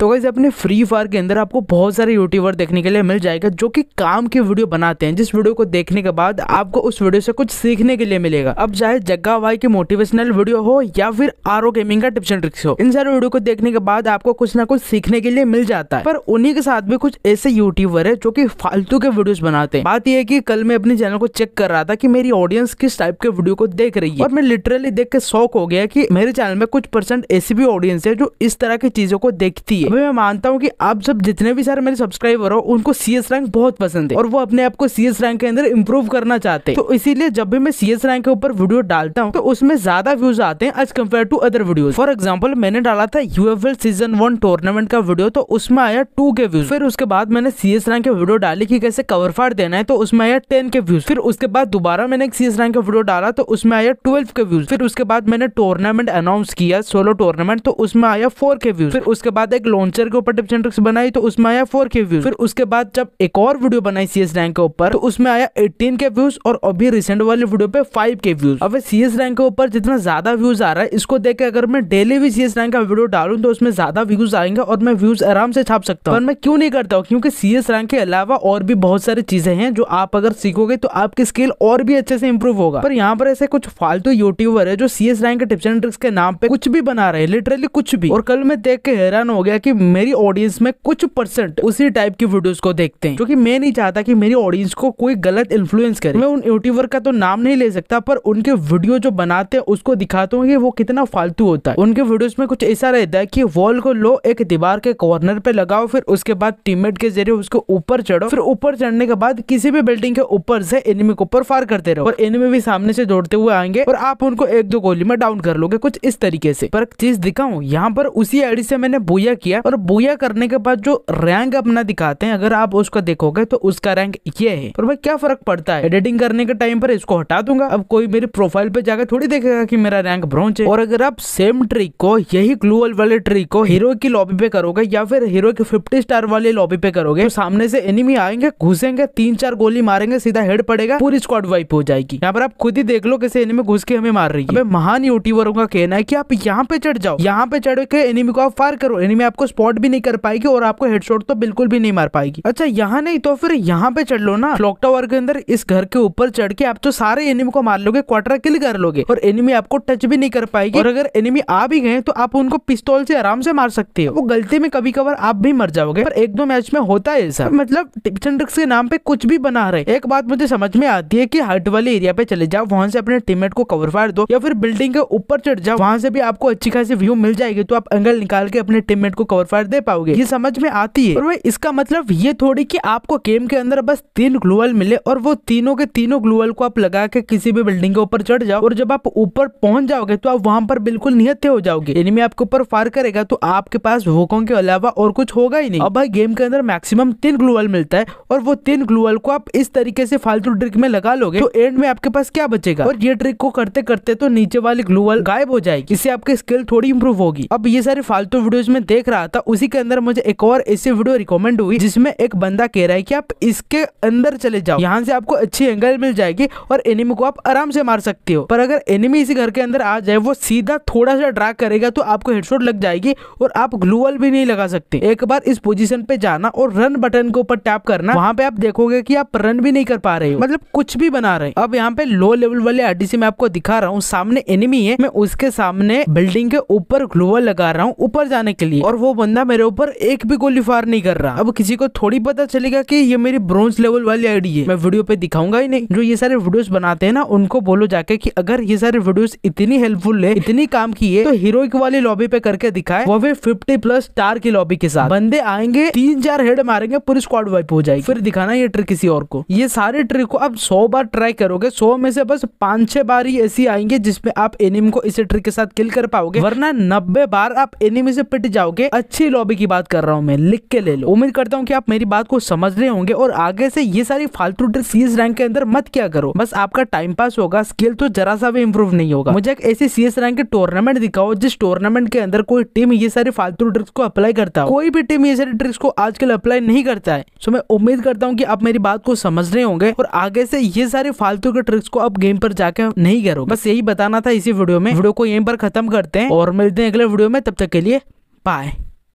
तो वैसे अपने फ्री फायर के अंदर आपको बहुत सारे यूट्यूबर देखने के लिए मिल जाएगा जो कि काम की वीडियो बनाते हैं जिस वीडियो को देखने के बाद आपको उस वीडियो से कुछ सीखने के लिए मिलेगा अब चाहे जग्गा भाई की मोटिवेशनल वीडियो हो या फिर आर गेमिंग का टिप्स एंड ट्रिक्स हो इन सारे वीडियो को देखने के बाद आपको कुछ ना कुछ सीखने के लिए मिल जाता है पर उन्हीं के साथ भी कुछ ऐसे यूट्यूबर है जो की फालतू के वीडियो बनाते हैं बात यह है की कल मैं अपने चैनल को चेक कर रहा था की मेरी ऑडियंस किस टाइप के वीडियो को देख रही है और मैं लिटरली देख के शौक हो गया की मेरे चैनल में कुछ परसेंट ऐसी भी ऑडियंस है जो इस तरह की चीजों को देखती है चाहिए मैं मानता हूँ कि आप सब जितने भी सारे मेरे सब्सक्राइबर हो उनको सी एस रैंक बहुत पसंद है और वो अपने आप को सी एस रैंक के अंदर इम्प्रूव करना चाहते हैं तो इसीलिए जब भी मैं सी एस रैंक के ऊपर वीडियो डालता हूँ तो उसमें ज्यादा व्यूज आते हैं as compared to other video for example मैंने डाला था एल सीजन वन टूर्नामेंट का वीडियो तो उसमें आया टू के व्यूज फिर उसके बाद मैंने सी एस रैंक के वीडियो डाली की कैसे कवर फाड़ देना है तो उसमें आया टेन के व्यूज फिर उसके बाद दोबारा मैंने एक सी एस रैंक का वीडियो डाला तो उसमें आया ट्वेल्व के व्यूज फिर उसके बाद मैंने टूर्नामेंट अनाउंस किया सोलो टूर्नामेंट तो उसमें आया फोर के व्यूज फिर उसके बाद एक लॉन्चर के ऊपर टिप्स एंड ट्रिक्स बनाई तो उसमें आया फोर के व्यूज फिर उसके बाद जब एक और वीडियो बनाई सी रैंक के ऊपर तो उसमें आया एटीन के व्यूज और अभी रिसेंट वाले वीडियो पे फाइव के व्यूज अब सी रैंक के ऊपर जितना ज्यादा व्यूज आ रहा है इसको देख के अगर मैं डेली भी सी रैंक का वीडियो डालू तो उसमें ज्यादा व्यूज आएंगे और मैं व्यूज आराम से छाप सकता हूँ पर मैं क्यों नहीं करता हूँ क्योंकि सी रैंक के अलावा और भी बहुत सारी चीजें हैं जो आप अगर सीखोगे तो आपकी स्किल और भी अच्छे से इंप्रूव होगा पर यहाँ पर ऐसे कुछ फालतू यूट्यूबर है जो सी रैंक के टिप्स एंड ट्रिक्स के नाम पे कुछ भी बना रहे हैं लिटरली कुछ भी और कल मैं देख के हैरान हो गया कि कि मेरी ऑडियंस में कुछ परसेंट उसी टाइप की वीडियोस को देखते हैं क्योंकि मैं नहीं चाहता कि मेरी ऑडियंस को कोई गलत इन्फ्लुएंस करे मैं उन यूट्यूबर का तो नाम नहीं ले सकता पर उनके वीडियो जो बनाते हैं उसको दिखाता हूँ कि वो कितना फालतू होता है उनके वीडियोस में कुछ ऐसा रहता है कि वॉल को लो एक दीवार के कॉर्नर पे लगाओ फिर उसके बाद टीममेट के जरिए उसको ऊपर चढ़ो फिर ऊपर चढ़ने के बाद किसी भी बिल्डिंग के ऊपर से एनिमी को ऊपर फार करते रहो और एनिमी भी सामने से दौड़ते हुए आएंगे और आप उनको एक दो गोली में डाउन कर लोगे कुछ इस तरीके से पर चीज दिखाऊं यहाँ पर उसी आईडी से मैंने बुया किया है और बोया करने के बाद जो रैंक अपना दिखाते हैं अगर आप उसका देखोगे तो उसका रैंक ये है पर भाई क्या फर्क पड़ता है एडिटिंग करने के टाइम पर इसको हटा दूंगा अब कोई मेरे प्रोफाइल पे जाकर थोड़ी देखेगा की मेरा रैंक ब्रॉन्च है और अगर आप सेम ट्रिक को यही ग्लूअल वाले ट्रिक को हीरो की लॉबी पे करोगे या फिर हीरो के फिफ्टी स्टार वाले लॉबी पे करोगे तो सामने से एनिमी आएंगे घुसेंगे तीन चार गोली मारेंगे सीधा हेड पड़ेगा पूरी स्क्वाड वाइप हो जाएगी यहाँ पर आप खुद ही देख लो कैसे एनिमी घुस के हमें मार रही है महान यूट्यूबरों का कहना है की आप यहाँ पे चढ़ जाओ यहाँ पे चढ़ के एनिमी को आप फार करो एनिमी आपको स्पॉट भी नहीं कर पाएगी और आपको हेडशॉट तो बिल्कुल भी नहीं मार पाएगी अच्छा यहाँ नहीं तो फिर यहाँ पे चढ़ लो ना क्लॉक टावर के अंदर इस घर के ऊपर चढ़ के आप तो सारे एनिमी को मार लोगे क्वार्टर किल कर लोगे और एनिमी आपको टच भी नहीं कर पाएगी और अगर एनिमी आ भी गए तो आप उनको पिस्तौल से आराम से मार सकते हो वो गलती में कभी कभार आप भी मर जाओगे पर एक दो मैच में होता है ऐसा मतलब टिप्स एंड ट्रिक्स के नाम पे कुछ भी बना रहे एक बात मुझे समझ में आती है की हट वाले एरिया पे चले जाओ वहाँ से अपने टीममेट को कवर फायर दो या फिर बिल्डिंग के ऊपर चढ़ जाओ वहाँ से भी आपको अच्छी खासी व्यू मिल जाएगी तो आप एंगल निकाल के अपने टीममेट को कवर फायर दे पाओगे ये समझ में आती है और वह इसका मतलब ये थोड़ी की आपको गेम के अंदर बस तीन ग्लूअल मिले और वो तीनों के तीनों ग्लूअल को आप लगा के किसी भी बिल्डिंग के ऊपर चढ़ जाओ और जब आप ऊपर पहुंच जाओगे तो आप वहां पर बिल्कुल निहत्य हो जाओगे एनिमी आपके ऊपर फायर करेगा तो आपके पास भूकों के अलावा और कुछ होगा ही नहीं अब भाई गेम के अंदर मैक्सिमम तीन ग्लूअल मिलता है और वो तीन ग्लूअल को आप इस तरीके से फालतू ट्रिक में लगा लोगे तो एंड में आपके पास क्या बचेगा और ये ट्रिक को करते करते तो नीचे वाली ग्लूअल गायब हो जाएगी इससे आपकी स्किल थोड़ी इंप्रूव होगी अब ये सारे फालतू वीडियोज में देख रहा था उसी के अंदर मुझे एक और ऐसी वीडियो रिकमेंड हुई जिसमें एक बंदा कह रहा है कि आप इसके अंदर चले जाओ यहाँ से आपको अच्छी एंगल मिल जाएगी और एनिमी को आप आराम से मार सकते हो पर अगर एनिमी इसी घर के अंदर आ जाए वो सीधा थोड़ा सा ड्रा करेगा तो आपको हेडशॉट लग जाएगी और आप ग्लूअल भी नहीं लगा सकते एक बार इस पोजीशन पे जाना और रन बटन के ऊपर टैप करना वहाँ पे आप देखोगे कि आप रन भी नहीं कर पा रहे हो मतलब कुछ भी बना रहे अब यहाँ पे लो लेवल वाले आरडीसी में आपको दिखा रहा हूँ सामने एनिमी है मैं उसके सामने बिल्डिंग के ऊपर ग्लूअल लगा रहा हूँ ऊपर जाने के लिए और वो वो बंदा मेरे ऊपर एक भी गोली फायर नहीं कर रहा अब किसी को थोड़ी पता चलेगा कि ये मेरी ब्रॉन्ज लेवल वाली आईडी है मैं वीडियो पे दिखाऊंगा ही नहीं जो ये सारे वीडियोस बनाते हैं ना उनको बोलो जाके कि अगर ये सारे वीडियोस इतनी हेल्पफुल है इतनी काम की है तो हीरोइक वाली लॉबी पे करके दिखाए वो भी फिफ्टी प्लस स्टार की लॉबी के साथ बंदे आएंगे तीन चार हेड मारेंगे पूरी स्क्वाड वाइप हो जाएगी फिर दिखाना ये ट्रिक किसी और को ये सारे ट्रिक को आप सौ बार ट्राई करोगे सौ में से बस पांच छह बार ही ऐसी आएंगे जिसमें आप एनिम को इसी ट्रिक के साथ किल कर पाओगे वरना नब्बे बार आप एनिमी से पिट जाओगे अच्छी लॉबी की बात कर रहा हूँ मैं लिख के ले लो उम्मीद करता हूँ कि आप मेरी बात को समझ रहे होंगे और आगे से ये सारी फालतू ट्रिक्स इस रैंक के अंदर मत क्या करो बस आपका टाइम पास होगा स्किल तो जरा सा भी इम्प्रूव नहीं होगा मुझे एक ऐसी सी रैंक के टूर्नामेंट दिखाओ जिस टूर्नामेंट के अंदर कोई टीम ये सारी फालतू ट्रिक्स को अप्लाई करता है कोई भी टीम ये सारी ट्रिक्स को आजकल अप्लाई नहीं करता है सो मैं उम्मीद करता हूँ की आप मेरी बात को समझ रहे होंगे और आगे से ये सारे फालतू के ट्रिक्स को आप गेम पर जाकर नहीं करो बस यही बताना था इसी वीडियो में वीडियो को यहीं पर खत्म करते हैं और मिलते हैं अगले वीडियो में तब तक के लिए बाय